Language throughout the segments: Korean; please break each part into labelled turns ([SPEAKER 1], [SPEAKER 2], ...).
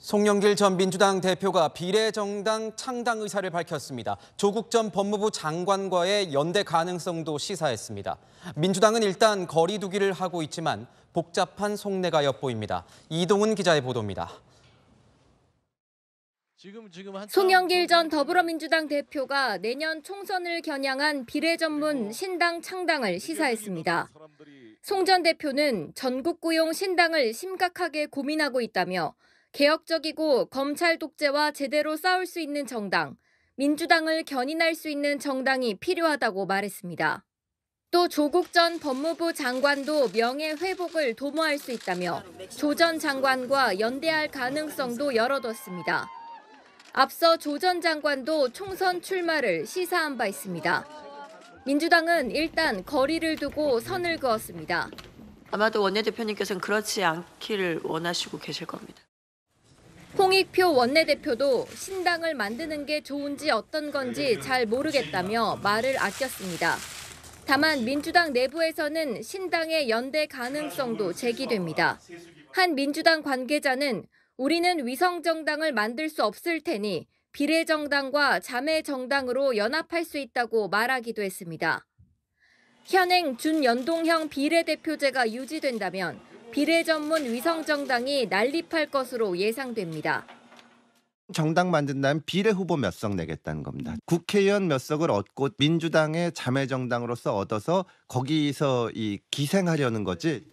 [SPEAKER 1] 송영길 전 민주당 대표가 비례정당 창당 의사를 밝혔습니다. 조국 전 법무부 장관과의 연대 가능성도 시사했습니다. 민주당은 일단 거리두기를 하고 있지만 복잡한 속내가 엿보입니다. 이동훈 기자의 보도입니다.
[SPEAKER 2] 지금, 지금 한...
[SPEAKER 3] 송영길 전 더불어민주당 대표가 내년 총선을 겨냥한 비례 전문 신당 창당을 시사했습니다. 송 전 대표는 전국 고용 신당을 심각하게 고민하고 있다며 개혁적이고 검찰 독재와 제대로 싸울 수 있는 정당, 민주당을 견인할 수 있는 정당이 필요하다고 말했습니다. 또 조국 전 법무부 장관도 명예 회복을 도모할 수 있다며 조전 장관과 연대할 가능성도 열어뒀습니다. 앞서 조전 장관도 총선 출마를 시사한 바 있습니다. 민주당은 일단 거리를 두고 선을 그었습니다. 아마도 원내대표님께서는 그렇지 않기를 원하시고 계실 겁니다. 홍익표 원내대표도 신당을 만드는 게 좋은지 어떤 건지 잘 모르겠다며 말을 아꼈습니다. 다만 민주당 내부에서는 신당의 연대 가능성도 제기됩니다. 한 민주당 관계자는 우리는 위성정당을 만들 수 없을 테니 비례정당과 자매정당으로 연합할 수 있다고 말하기도 했습니다. 현행 준연동형 비례대표제가 유지된다면 비례 전문 위성 정당이 난립할 것으로 예상됩니다.
[SPEAKER 2] 정당 만든다면 비례 후보 몇 석 내겠다는 겁니다. 국회의원 몇 석을 얻고 민주당의 자매 정당으로서 얻어서 거기서 이 기생하려는 거지.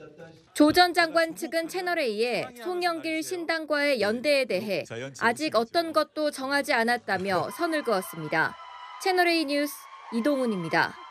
[SPEAKER 3] 조전 장관 측은 채널A에 송영길 신당과의 연대에 대해 아직 어떤 것도 정하지 않았다며 선을 그었습니다. 채널A 뉴스 이동훈입니다.